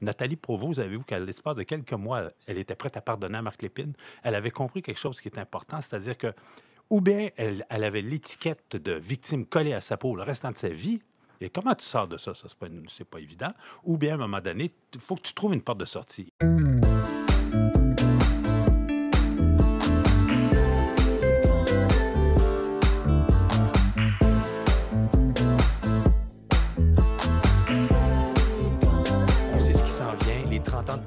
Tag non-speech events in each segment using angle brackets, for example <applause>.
Nathalie Provost, avez-vous qu'à l'espace de quelques mois, elle était prête à pardonner à Marc Lépine? Elle avait compris quelque chose qui est important, c'est-à-dire que ou bien elle, avait l'étiquette de victime collée à sa peau le restant de sa vie, et comment tu sors de ça? Ça, c'est pas, pas évident. Ou bien, à un moment donné, il faut que tu trouves une porte de sortie.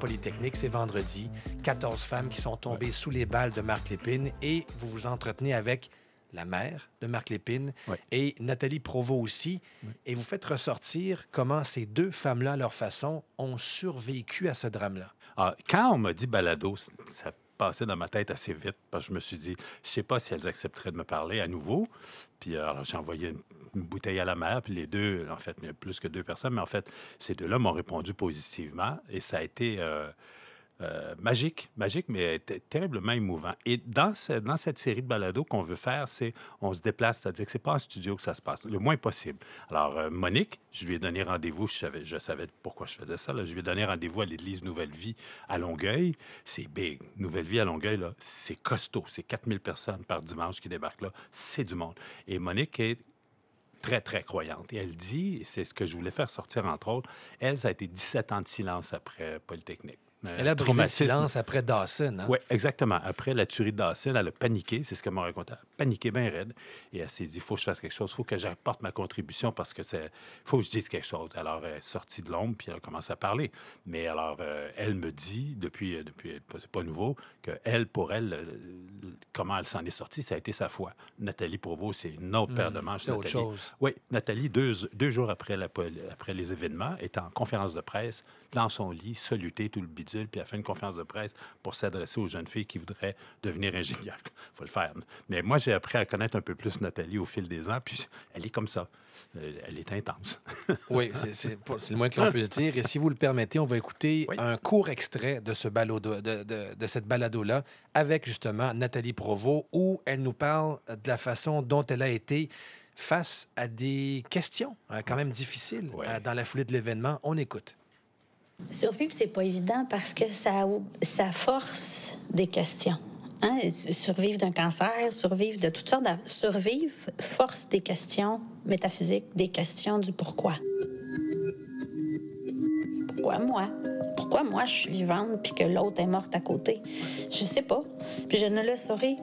Polytechnique, c'est vendredi. 14 femmes qui sont tombées sous les balles de Marc Lépine et vous vous entretenez avec la mère de Marc Lépine et Nathalie Provost aussi. Et vous faites ressortir comment ces deux femmes-là, à leur façon, ont survécu à ce drame-là. Ah, quand on m'a dit balado, ça passé dans ma tête assez vite parce que je me suis dit, je sais pas si elles accepteraient de me parler à nouveau. Puis euh, alors, j'ai envoyé une bouteille à la mer, puis les deux, en fait, plus que deux personnes, mais en fait, ces deux-là m'ont répondu positivement et ça a été. Euh, euh, magique, magique, mais terriblement émouvant. Et dans, cette série de balados qu'on veut faire, c'est on se déplace, c'est-à-dire que c'est pas en studio que ça se passe, le moins possible. Alors, euh, Monique, je lui ai donné rendez-vous, je savais, pourquoi je faisais ça, je lui ai donné rendez-vous à l'Église Nouvelle Vie à Longueuil. C'est big. Nouvelle Vie à Longueuil, c'est costaud. C'est 4000 personnes par dimanche qui débarquent là. C'est du monde. Et Monique est très, très croyante. Et elle dit, c'est ce que je voulais faire sortir entre autres, elle, ça a été 17 ans de silence après Polytechnique elle euh, a brisé le silence après Dawson. Hein? Oui, exactement. Après la tuerie de Dawson, elle a paniqué, c'est ce que m'a raconté. Elle a paniqué bien raide et elle s'est dit il faut que je fasse quelque chose, il faut que j'apporte ma contribution parce que c'est faut que je dise quelque chose. Alors, elle est sortie de l'ombre puis elle a commencé à parler. Mais alors, euh, elle me dit, depuis, euh, depuis c'est pas nouveau, que elle, pour elle, comment elle s'en est sortie, ça a été sa foi. Nathalie pour vous, c'est une autre paire de hmm, manches. C'est autre chose. Oui, Nathalie, deux, jours après, la, après les événements, est en conférence de presse, dans son lit, saluté tout le bidon puis elle fait une conférence de presse pour s'adresser aux jeunes filles qui voudraient devenir ingénieurs. <laughs> faut le faire. Mais moi, j'ai appris à connaître un peu plus Nathalie au fil des ans, puis <laughs> elle est comme ça. Euh, elle est intense. <laughs> oui, c'est le moins que l'on puisse dire. Et si vous le permettez, on va écouter un court extrait de, ce balado, de, cette balado-là avec justement Nathalie Provost, où elle nous parle de la façon dont elle a été face à des questions euh, quand même difficiles euh, dans la foulée de l'événement. On écoute. Survivre, c'est pas évident parce que ça, force des questions. Hein? Survivre d'un cancer, survivre de toutes sortes. De... Survivre force des questions métaphysiques, des questions du pourquoi. Pourquoi moi? Pourquoi moi je suis vivante puis que l'autre est morte à côté? Je sais pas. Puis je ne le saurai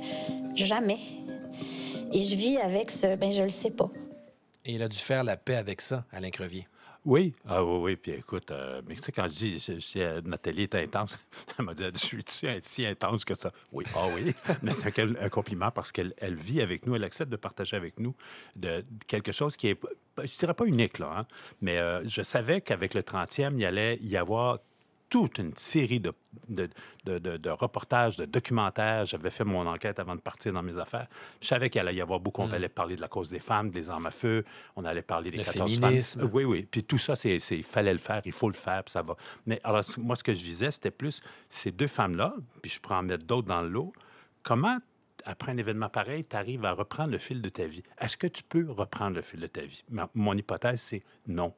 jamais. Et je vis avec ce, ben je le sais pas. Et il a dû faire la paix avec ça, Alain Crevier. Oui, ah oui, oui. Puis écoute, euh, quand je dis si, Nathalie euh, est intense, <laughs> elle m'a dit suis-tu si intense que ça Oui, ah oui. <laughs> mais c'est un, compliment parce qu'elle vit avec nous, elle accepte de partager avec nous quelque chose qui est, je dirais pas unique, là, hein, mais euh, je savais qu'avec le 30e, il y allait y avoir toute une série de, de, de, reportages, de documentaires. J'avais fait mon enquête avant de partir dans mes affaires. Je savais qu'il allait y avoir beaucoup. On mm. allait parler de la cause des femmes, des armes à feu. On allait parler des le euh, Oui, oui. Puis tout ça, c'est, il fallait le faire, il faut le faire, puis ça va. Mais alors, moi, ce que je disais, c'était plus ces deux femmes-là, puis je prends en mettre d'autres dans l'eau. Comment après un événement pareil, tu arrives à reprendre le fil de ta vie. Est-ce que tu peux reprendre le fil de ta vie? mon hypothèse, c'est non,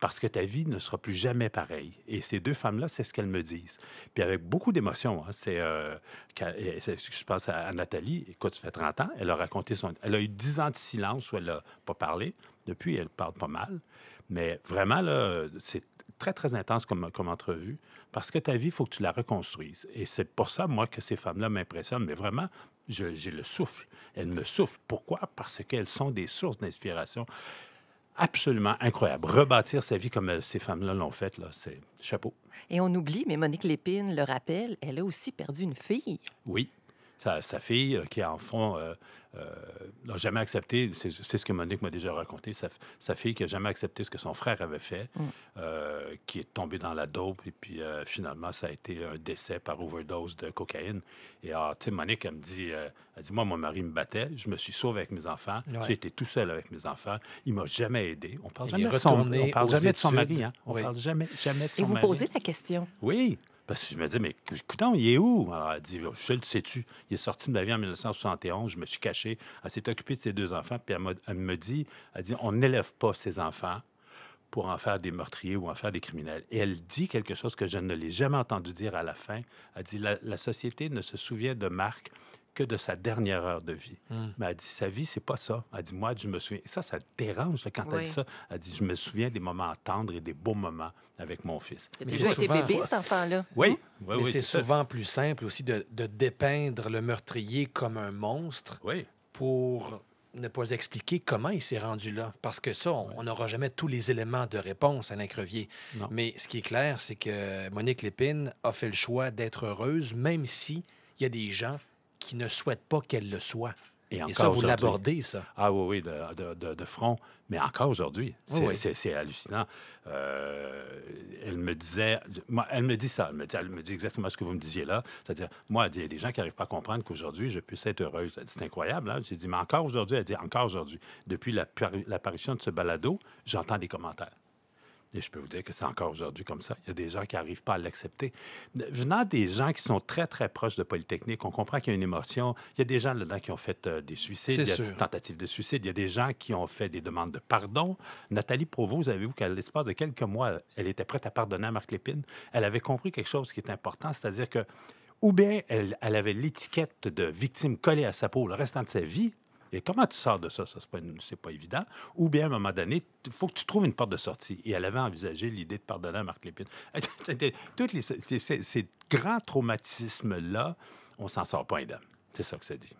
parce que ta vie ne sera plus jamais pareille. Et ces deux femmes-là, c'est ce qu'elles me disent. Puis avec beaucoup d'émotion, hein, euh, c'est ce que je pense à, Nathalie, écoute, ça fait 30 ans, elle a raconté son... Elle a eu 10 ans de silence où elle n'a pas parlé. Depuis, elle parle pas mal. Mais vraiment, là, c'est très, très intense comme, comme entrevue parce que ta vie, il faut que tu la reconstruises. Et c'est pour ça, moi, que ces femmes-là m'impressionnent, mais vraiment, j'ai le souffle. Elles me soufflent. Pourquoi? Parce qu'elles sont des sources d'inspiration absolument incroyables. Rebâtir sa vie comme euh, ces femmes-là l'ont fait, là, c'est chapeau. Et on oublie, mais Monique Lépine le rappelle, elle a aussi perdu une fille. Oui, sa, fille, euh, qui en enfant, euh, euh, n'a jamais accepté, c'est ce que Monique m'a déjà raconté, sa, fille qui n'a jamais accepté ce que son frère avait fait, mm. euh, qui est tombée dans la dope, et puis finalement, ça a été un décès par overdose de cocaïne. Et alors, ah, tu sais, Monique, elle me dit, elle dit, moi, mon mari me battait, je me suis sauvé avec mes enfants, j'ai été tout seul avec mes enfants, il m'a jamais aidé. On parle son, parle jamais de son mari, hein. On parle jamais, jamais de son mari. Et vous posez la question. Oui. Parce que je me dis, mais écoutons, il est où? Alors, elle dit, je le sais-tu. Il est sorti de ma vie en 1971, je me suis caché. Elle s'est occupée de ses deux enfants, puis elle, me dit, elle dit, on n'élève pas ses enfants pour en faire des meurtriers ou en faire des criminels. Et elle dit quelque chose que je ne l'ai jamais entendu dire à la fin. Elle dit la, société ne se souvient de Marc que de sa dernière heure de vie. Hmm. Mais elle dit sa vie, c'est pas ça. Elle dit moi, je me souviens. ça, ça dérange quand elle dit ça. Elle dit je me souviens des moments tendres et des beaux moments avec mon fils. Mais c'est souvent... bébé cet enfant-là. Oui. oui, Mais c'est souvent plus simple aussi de, de dépeindre le meurtrier comme un monstre. Oui. Pour ne pas expliquer comment il s'est rendu là, parce que ça, on n'aura jamais tous les éléments de réponse à l'Increvier. Mais ce qui est clair, c'est que Monique Lépine a fait le choix d'être heureuse, même si il y a des gens qui ne souhaitent pas qu'elle le soit. Et, ça, vous l'abordez, ça. Ah oui, oui, de, front, mais encore aujourd'hui. c'est, hallucinant. Euh, elle me disait, moi, elle me dit ça, elle me dit, exactement ce que vous me disiez là. C'est-à-dire, moi, il y a des gens qui n'arrivent pas à comprendre qu'aujourd'hui, je puisse être heureuse. c'est incroyable. Hein? J'ai dit, mais encore aujourd'hui, elle dit, encore aujourd'hui. Depuis l'apparition de ce balado, j'entends des commentaires. Et je peux vous dire que c'est encore aujourd'hui comme ça. Il y a des gens qui n'arrivent pas à l'accepter. Venant des gens qui sont très, très proches de Polytechnique, on comprend qu'il y a une émotion. Il y a des gens là-dedans qui ont fait euh, des suicides, des tentatives de suicide. Il y a des gens qui ont fait des demandes de pardon. Nathalie Provost, avez-vous qu'à l'espace de quelques mois, elle était prête à pardonner à Marc Lépine? Elle avait compris quelque chose qui est important, c'est-à-dire que ou bien elle, elle avait l'étiquette de victime collée à sa peau le restant de sa vie, comment tu sors de ça? Ça, c'est pas, évident. Ou bien, à un moment donné, il faut que tu trouves une porte de sortie. Et elle avait envisagé l'idée de pardonner à Marc Lépine. <laughs> Toutes les, ces, grands traumatismes-là, on s'en sort pas indemne. C'est ça que ça dit.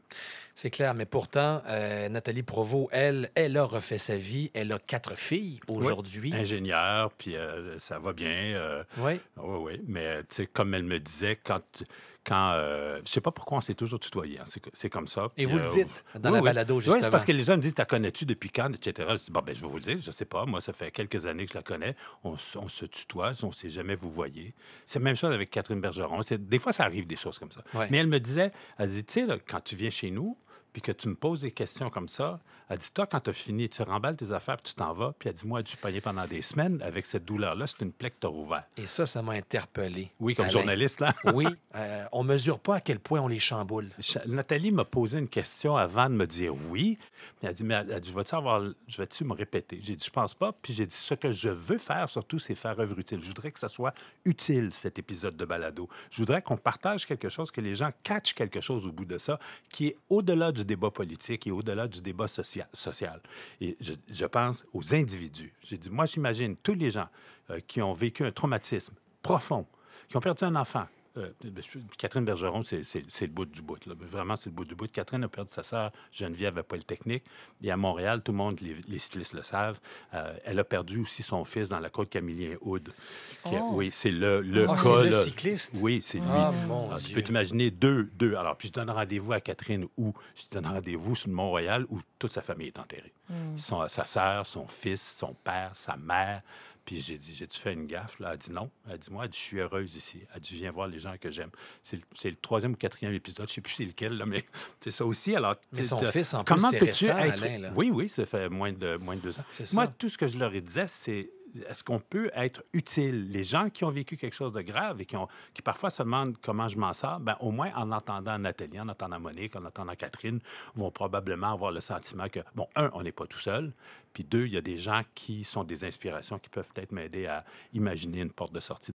C'est clair, mais pourtant, euh, Nathalie Provost, elle, elle a refait sa vie. Elle a quatre filles aujourd'hui. ingénieure, puis euh, ça va bien. Euh, oui. Oui, oui. Mais tu sais, comme elle me disait, quand quand. Euh, je sais pas pourquoi on s'est toujours tutoyé. Hein, c'est comme ça. Et vous le euh, dites dans la balado, justement. Oui, c'est parce que les gens me disent T'as connais-tu depuis quand etc. Je dis ben, je vais vous le dire, je sais pas. Moi, ça fait quelques années que je la connais. On, se tutoie, on ne sait jamais vous voyez. C'est la même chose avec Catherine Bergeron. Des fois, ça arrive des choses comme ça. Mais elle me disait Elle disait, Tu sais, quand tu viens chez nous, puis que tu me poses des questions comme ça, elle dit Toi, quand tu as fini, tu remballes tes affaires, puis tu t'en vas, puis elle dit Moi, j'ai payé pendant des semaines avec cette douleur-là, c'est une plaie que tu as Et ça, ça m'a interpellé. Oui, comme journaliste, là. <laughs> oui, euh, on mesure pas à quel point on les chamboule. Nathalie m'a posé une question avant de me dire oui. Elle a dit Mais elle dit Vas-tu avoir... tu me répéter J'ai dit Je pense pas, puis j'ai dit Ce que je veux faire, surtout, c'est faire œuvre utile. Je voudrais que ça soit utile, cet épisode de balado. Je voudrais qu'on partage quelque chose, que les gens catchent quelque chose au bout de ça, qui est au-delà du débat politique et au-delà du débat social. Et je, pense aux individus. J'ai dit, moi, j'imagine tous les gens euh, qui ont vécu un traumatisme profond, qui ont perdu un enfant, euh, ben, Catherine Bergeron, c'est le bout du bout. Vraiment, c'est le bout du bout. Catherine a perdu sa sœur, Geneviève le technique. Et à Montréal, tout le monde, les, cyclistes le savent, euh, elle a perdu aussi son fils dans la côte Camillien houd oh. Oui, c'est le, le ah, C'est Le cycliste? Oui, c'est lui. Ah, mon Tu peux t'imaginer deux, deux. Alors, puis je donne rendez-vous à Catherine où? Je donne rendez-vous sur Montréal où toute sa famille est enterrée. Hmm. Son, sa sœur, son fils, son père, sa mère. Puis j'ai dit, j'ai-tu fait une gaffe? Là? Elle a dit non. Elle a dit, moi, je suis heureuse ici. Elle a dit, viens voir les gens que j'aime. C'est le, troisième ou quatrième épisode, je ne sais plus c'est <laughs> lequel, là, mais <laughs> c'est ça aussi. Alors, mais son fils, en comment plus, peux-tu Oui, oui, ça fait moins de, moins de deux ans. Moi, tout ce que je leur disais, c'est est-ce qu'on peut être utile? Les gens qui ont vécu quelque chose de grave et qui, ont, qui parfois se demandent comment je m'en sors, ben, au moins en entendant Nathalie, en entendant Monique, en entendant Catherine, vont probablement avoir le sentiment que, bon, un, on n'est pas tout seul, puis deux, il y a des gens qui sont des inspirations qui peuvent peut-être m'aider à imaginer une porte de sortie.